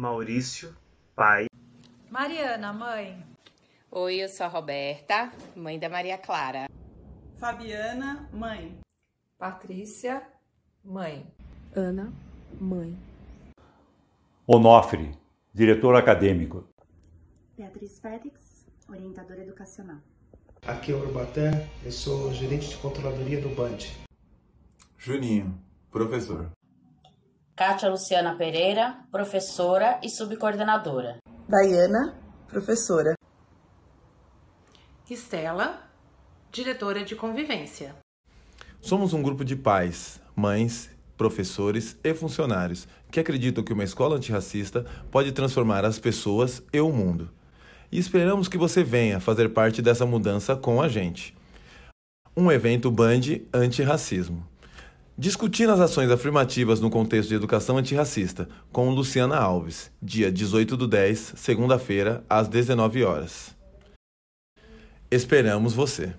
Maurício, pai. Mariana, mãe. Oi, eu sou a Roberta, mãe da Maria Clara. Fabiana, mãe. Patrícia, mãe. Ana, mãe. Onofre, diretor acadêmico. Beatriz Félix, orientadora educacional. Aqui é o eu sou gerente de controladoria do Band. Juninho, professor. Kátia Luciana Pereira, professora e subcoordenadora. Dayana, professora. Estela, diretora de convivência. Somos um grupo de pais, mães, professores e funcionários que acreditam que uma escola antirracista pode transformar as pessoas e o mundo. E esperamos que você venha fazer parte dessa mudança com a gente. Um evento Band Antirracismo. Discutindo as ações afirmativas no contexto de educação antirracista, com Luciana Alves, dia 18 do 10, segunda-feira, às 19 horas. Esperamos você!